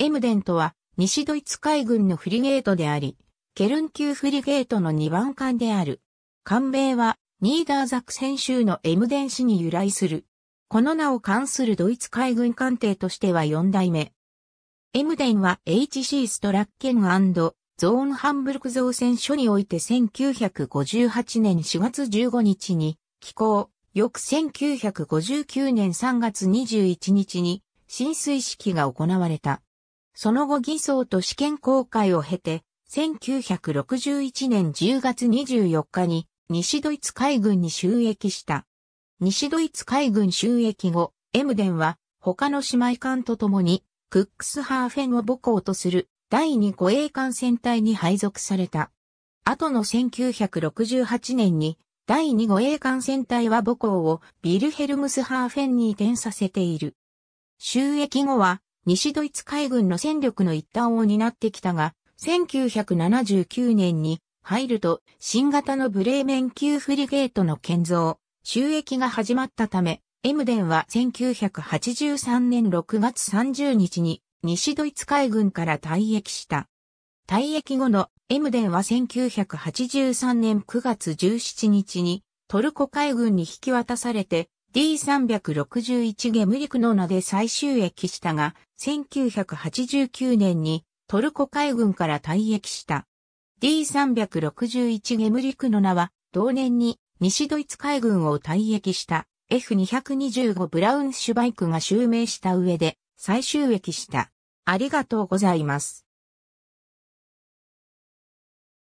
エムデントは西ドイツ海軍のフリゲートであり、ケルン級フリゲートの2番艦である。艦名はニーダーザクセン州のエムデン市に由来する。この名を冠するドイツ海軍艦艇としては4代目。エムデンは HC ストラッケンゾーンハンブルク造船所において1958年4月15日に寄港、翌1959年3月21日に浸水式が行われた。その後偽装と試験公開を経て、1961年10月24日に西ドイツ海軍に収益した。西ドイツ海軍収益後、エムデンは他の姉妹艦と共にクックスハーフェンを母港とする第2護衛艦船隊に配属された。後の1968年に第2護衛艦船隊は母港をビルヘルムスハーフェンに移転させている。収益後は西ドイツ海軍の戦力の一端を担ってきたが、1979年に入ると新型のブレーメン級フリゲートの建造、収益が始まったため、エムデンは1983年6月30日に西ドイツ海軍から退役した。退役後のエムデンは1983年9月17日にトルコ海軍に引き渡されて D361 ゲムリクの名で最終役したが、1989年にトルコ海軍から退役した。D361 ゲムリクの名は、同年に西ドイツ海軍を退役した F225 ブラウンシュバイクが襲名した上で最終役した。ありがとうございます。